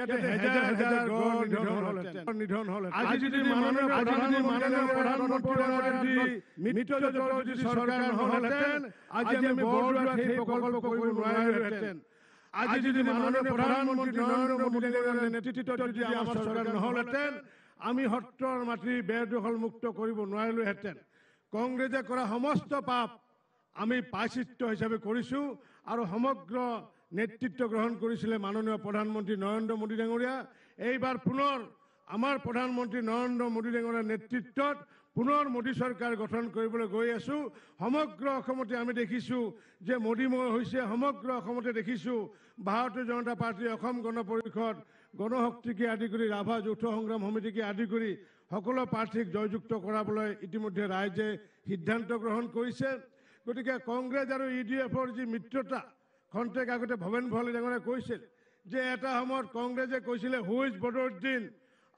আজি যদি মাননীয় প্রধানমন্ত্রী মাননীয় প্রধানমন্ত্রী মৃত যদি সরকার হলেন আমি বড়ুয়া সেই প্রকল্প কৰিব নোৱাৰিলোহেঁতেন আজি যদি মাননীয় কৰিব নোৱাৰিলোহেঁতেন কংগ্ৰেছে কৰা সমস্ত পাপ আমি প্ৰায়চিত্ৰ হিচাপে কৰিছোঁ আৰু সমগ্ৰ নেতৃত্ব গ্ৰহণ কৰিছিলে মাননীয় প্ৰধানমন্ত্ৰী নৰেন্দ্ৰ মোদী ডাঙৰীয়া এইবাৰ পুনৰ আমাৰ প্ৰধানমন্ত্ৰী নৰেন্দ্ৰ মোদী ডাঙৰীয়াৰ নেতৃত্বত পুনৰ মোদী চৰকাৰ গঠন কৰিবলৈ গৈ আছোঁ সমগ্ৰ অসমতে আমি দেখিছোঁ যে মোদীময় হৈছে সমগ্ৰ অসমতে দেখিছোঁ ভাৰতীয় জনতা পাৰ্টী অসম গণ পৰিষদ গণশক্তিকে আদি কৰি ৰাভা যৌথ সংগ্ৰাম সমিতিকে আদি কৰি সকলো প্ৰাৰ্থীক জয়যুক্ত কৰাবলৈ ইতিমধ্যে ৰাইজে সিদ্ধান্ত গ্ৰহণ কৰিছে গতিকে কংগ্ৰেছ আৰু ইউ ডি এফৰ যি মিত্ৰতা খন্তেক আগতে ভৱেন ভৰালী ডাঙৰে কৈছিল যে এটা সময়ত কংগ্ৰেছে কৈছিলে হু ইজ বদৰুদ্দিন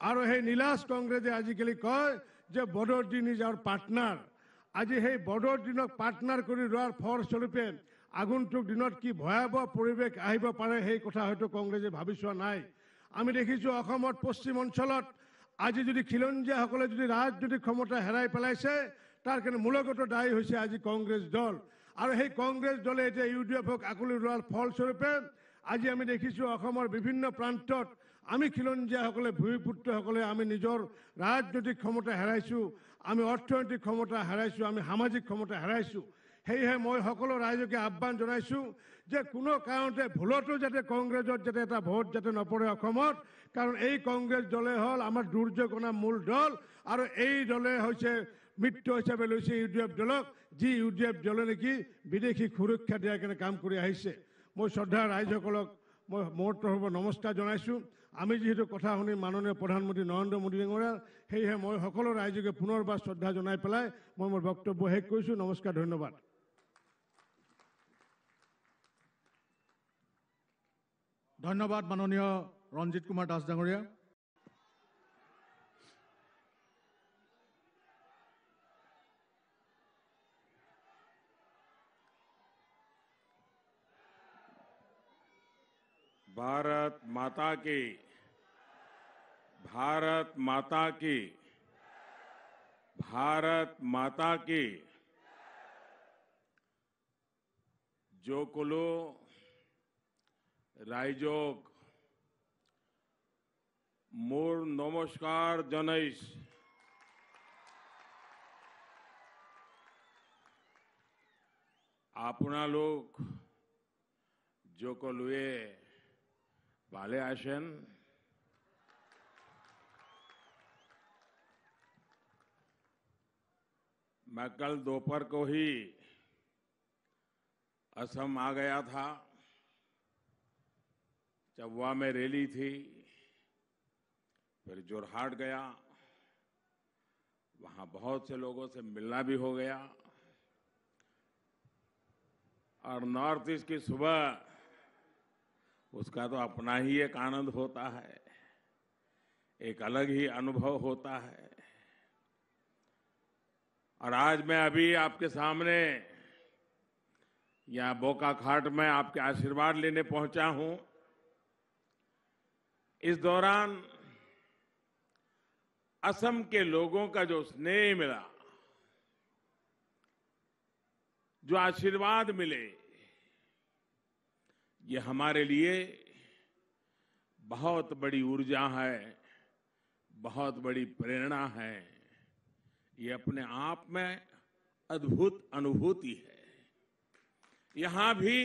আৰু সেই নীলাজ কংগ্ৰেছে আজিকালি কয় যে বদৰুদ্দিন ইজ আৰ পাৰ্টনাৰ আজি সেই বদৰুদ্দিনক পাৰ্টনাৰ কৰি লোৱাৰ ফলস্বৰূপে আগন্তুক দিনত কি ভয়াৱহ পৰিৱেশ আহিব পাৰে সেই কথা হয়তো কংগ্ৰেছে ভাবি চোৱা নাই আমি দেখিছোঁ অসমত পশ্চিম অঞ্চলত আজি যদি খিলঞ্জীয়াসকলে যদি ৰাজনৈতিক ক্ষমতা হেৰাই পেলাইছে তাৰ কাৰণে মূলগত দায়ী হৈছে আজি কংগ্ৰেছ দল আৰু সেই কংগ্ৰেছ দলে এতিয়া ইউ ডি এফক আঁকুলি লোৱাৰ ফলস্বৰূপে আজি আমি দেখিছোঁ অসমৰ বিভিন্ন প্ৰান্তত আমি খিলঞ্জীয়াসকলে ভূমিপুত্ৰসকলে আমি নিজৰ ৰাজনৈতিক ক্ষমতা হেৰাইছোঁ আমি অৰ্থনৈতিক ক্ষমতা হেৰাইছোঁ আমি সামাজিক ক্ষমতা হেৰাইছোঁ সেয়েহে মই সকলো ৰাইজকে আহ্বান জনাইছোঁ যে কোনো কাৰণতে ভুলতো যাতে কংগ্ৰেছত যাতে এটা ভোট যাতে নপৰে অসমত কাৰণ এই কংগ্ৰেছ দলে হ'ল আমাৰ দুৰ্যোগনা মূল দল আৰু এই দলে হৈছে মিত্ৰ হিচাপে লৈছে ইউ ডি এফ দলক যি ইউ ডি এফ দলে নেকি বিদেশীক সুৰক্ষা দিয়াৰ কাৰণে কাম কৰি আহিছে মই শ্ৰদ্ধা ৰাইজসকলক মই মোৰ তৰফৰ নমস্কাৰ জনাইছোঁ আমি যিহেতু কথা শুনি মাননীয় প্ৰধানমন্ত্ৰী নৰেন্দ্ৰ মোদী ডাঙৰীয়াৰ সেয়েহে মই সকলো ৰাইজকে পুনৰবাৰ শ্ৰদ্ধা জনাই পেলাই মই মোৰ বক্তব্য শেষ কৰিছোঁ নমস্কাৰ ধন্যবাদ ধন্যবাদ মাননীয় ৰঞ্জিত কুমাৰ দাস ডাঙৰীয়া भारत माता की भारत माता की भारत माता की जो कुलो रायजोग मोर नमस्कार जनईस આપણા लोग जो कलुए पहले आसन मैं कल दोपहर को ही असम आ गया था चबवा में रैली थी फिर जोरहाट गया वहां बहुत से लोगों से मिलना भी हो गया और नॉर्थ ईस्ट की सुबह उसका तो अपना ही एक आनंद होता है एक अलग ही अनुभव होता है और आज मैं अभी आपके सामने या बोका खाट में आपके आशीर्वाद लेने पहुंचा हूं इस दौरान असम के लोगों का जो स्नेह मिला जो आशीर्वाद मिले ये हमारे लिए बहुत बड़ी ऊर्जा है बहुत बड़ी प्रेरणा है ये अपने आप में अद्भुत अनुभूति है यहां भी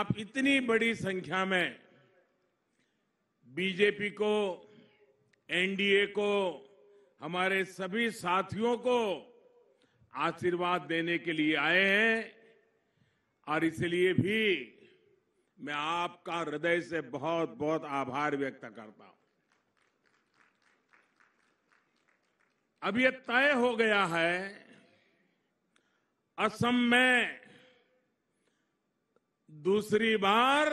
आप इतनी बड़ी संख्या में बीजेपी को एनडीए को हमारे सभी साथियों को आशीर्वाद देने के लिए आए हैं और इसलिए भी मैं आपका हृदय से बहुत बहुत आभार व्यक्त करता हूं अब ये तय हो गया है असम में दूसरी बार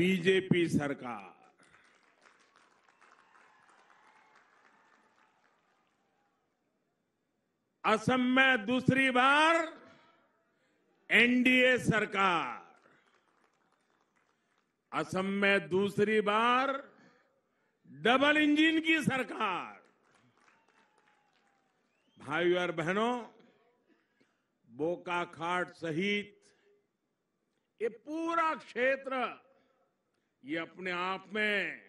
बीजेपी सरकार असम में दूसरी बार एनडीए सरकार असम में दूसरी बार डबल इंजन की सरकार भाइयों और बहनों बोकाखाट सहित ये पूरा क्षेत्र ये अपने आप में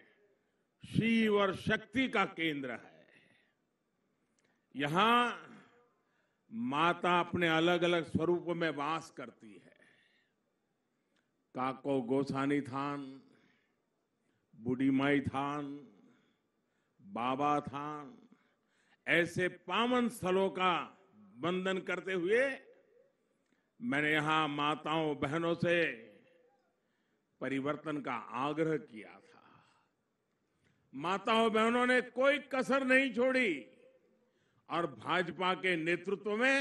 शिव और शक्ति का केंद्र है यहां माता अपने अलग अलग स्वरूप में वास करती है काको गोसानी थान बुढ़ीमाई थान बाबा थान ऐसे पावन स्थलों का वंदन करते हुए मैंने यहां माताओं बहनों से परिवर्तन का आग्रह किया था माताओं बहनों ने कोई कसर नहीं छोड़ी और भाजपा के नेतृत्व में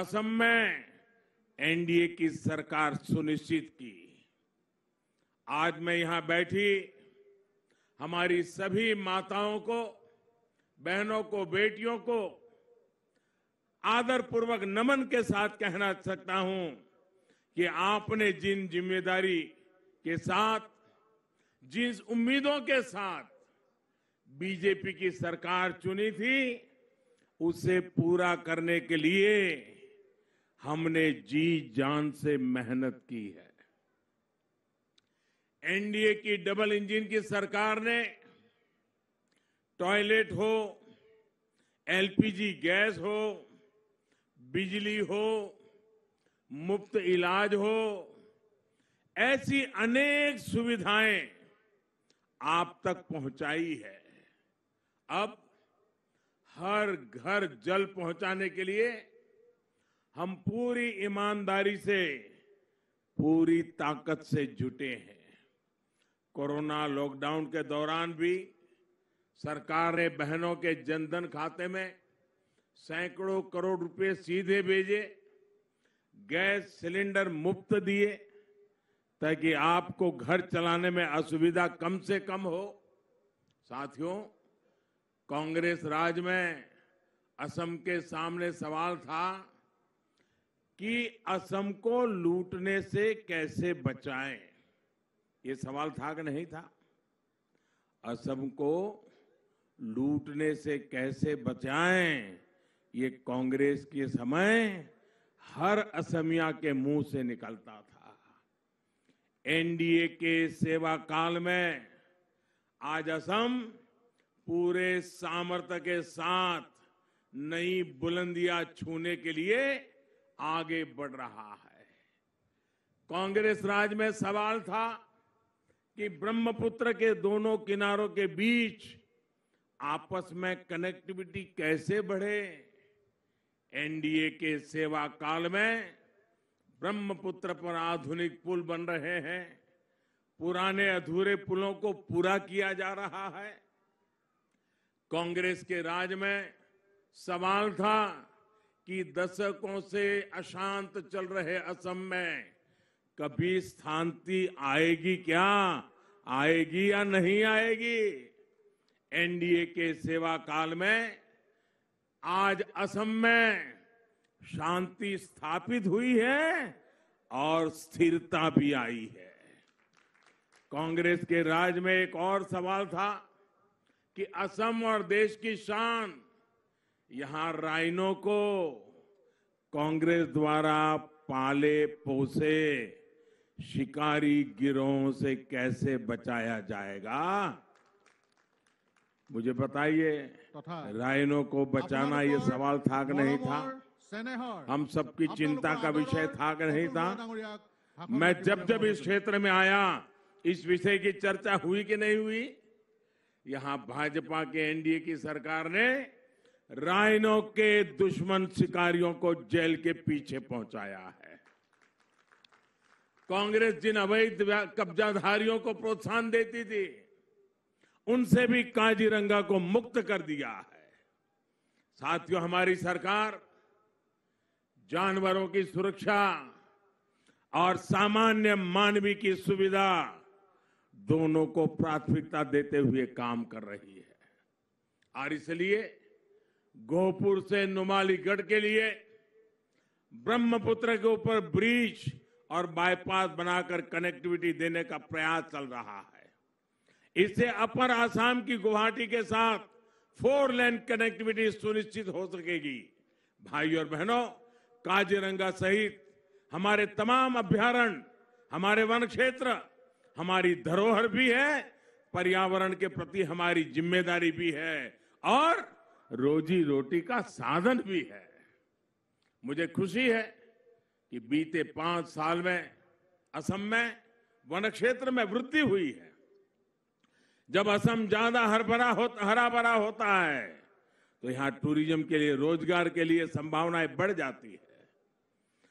असम में एनडीए की सरकार सुनिश्चित की आज मैं यहां बैठी हमारी सभी माताओं को बहनों को बेटियों को आदरपूर्वक नमन के साथ कहना सकता हूं कि आपने जिन जिम्मेदारी के साथ जिस उम्मीदों के साथ बीजेपी की सरकार चुनी थी उसे पूरा करने के लिए हमने जी जान से मेहनत की है एनडीए की डबल इंजन की सरकार ने टॉयलेट हो एलपीजी गैस हो बिजली हो मुफ्त इलाज हो ऐसी अनेक सुविधाएं आप तक पहुंचाई है अब हर घर जल पहुंचाने के लिए हम पूरी ईमानदारी से पूरी ताकत से जुटे हैं कोरोना लॉकडाउन के दौरान भी सरकार ने बहनों के जनधन खाते में सैकड़ों करोड़ रुपए सीधे भेजे गैस सिलेंडर मुफ्त दिए ताकि आपको घर चलाने में असुविधा कम से कम हो साथियों कांग्रेस राज में असम के सामने सवाल था कि असम को लूटने से कैसे बचाएं ये सवाल था कि नहीं था असम को लूटने से कैसे बचाएं ये कांग्रेस के समय हर असमिया के मुंह से निकलता था एनडीए के सेवा काल में आज असम पूरे सामर्थ्य के साथ नई बुलंदियां छूने के लिए आगे बढ़ रहा है कांग्रेस राज में सवाल था कि ब्रह्मपुत्र के दोनों किनारों के बीच आपस में कनेक्टिविटी कैसे बढ़े एनडीए के सेवा काल में ब्रह्मपुत्र पर आधुनिक पुल बन रहे हैं पुराने अधूरे पुलों को पूरा किया जा रहा है कांग्रेस के राज में सवाल था कि दशकों से अशांत चल रहे असम में कभी शांति आएगी क्या आएगी या नहीं आएगी एनडीए के सेवा काल में आज असम में शांति स्थापित हुई है और स्थिरता भी आई है कांग्रेस के राज में एक और सवाल था कि असम और देश की शान यहां राइनो को कांग्रेस द्वारा पाले पोसे शिकारी गिरोहों से कैसे बचाया जाएगा मुझे बताइए राइनो को बचाना तो ये सवाल था कि नहीं था हम सबकी तो चिंता का विषय तो था कि नहीं था मैं जब जब इस क्षेत्र में आया इस विषय की चर्चा हुई कि नहीं हुई यहां भाजपा के एनडीए की सरकार ने राइनो के दुश्मन शिकारियों को जेल के पीछे पहुंचाया है कांग्रेस जिन अवैध कब्जाधारियों को प्रोत्साहन देती थी उनसे भी काजीरंगा को मुक्त कर दिया है साथियों हमारी सरकार जानवरों की सुरक्षा और सामान्य मानवी की सुविधा दोनों को प्राथमिकता देते हुए काम कर रही है और इसलिए गोहपुर से नुमालीगढ़ के लिए ब्रह्मपुत्र के ऊपर ब्रिज और बाईपास बनाकर कनेक्टिविटी देने का प्रयास चल रहा है इससे अपर आसाम की गुवाहाटी के साथ फोर लेन कनेक्टिविटी सुनिश्चित हो सकेगी भाई और बहनों काजीरंगा सहित हमारे तमाम अभ्यारण हमारे वन क्षेत्र हमारी धरोहर भी है पर्यावरण के प्रति हमारी जिम्मेदारी भी है और रोजी रोटी का साधन भी है मुझे खुशी है कि बीते पांच साल में असम में वन क्षेत्र में वृद्धि हुई है जब असम ज्यादा हर भरा होता हरा भरा होता है तो यहाँ टूरिज्म के लिए रोजगार के लिए संभावनाएं बढ़ जाती है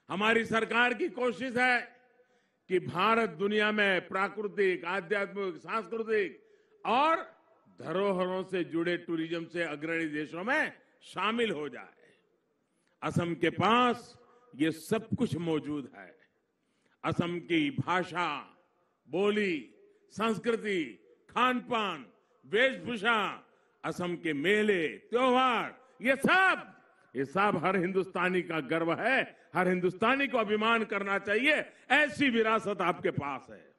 हमारी सरकार की कोशिश है कि भारत दुनिया में प्राकृतिक आध्यात्मिक सांस्कृतिक और धरोहरों से जुड़े टूरिज्म से अग्रणी देशों में शामिल हो जाए असम के पास ये सब कुछ मौजूद है असम की भाषा बोली संस्कृति खान पान वेशभूषा असम के मेले त्योहार ये सब ये सब हर हिंदुस्तानी का गर्व है हर हिंदुस्तानी को अभिमान करना चाहिए ऐसी विरासत आपके पास है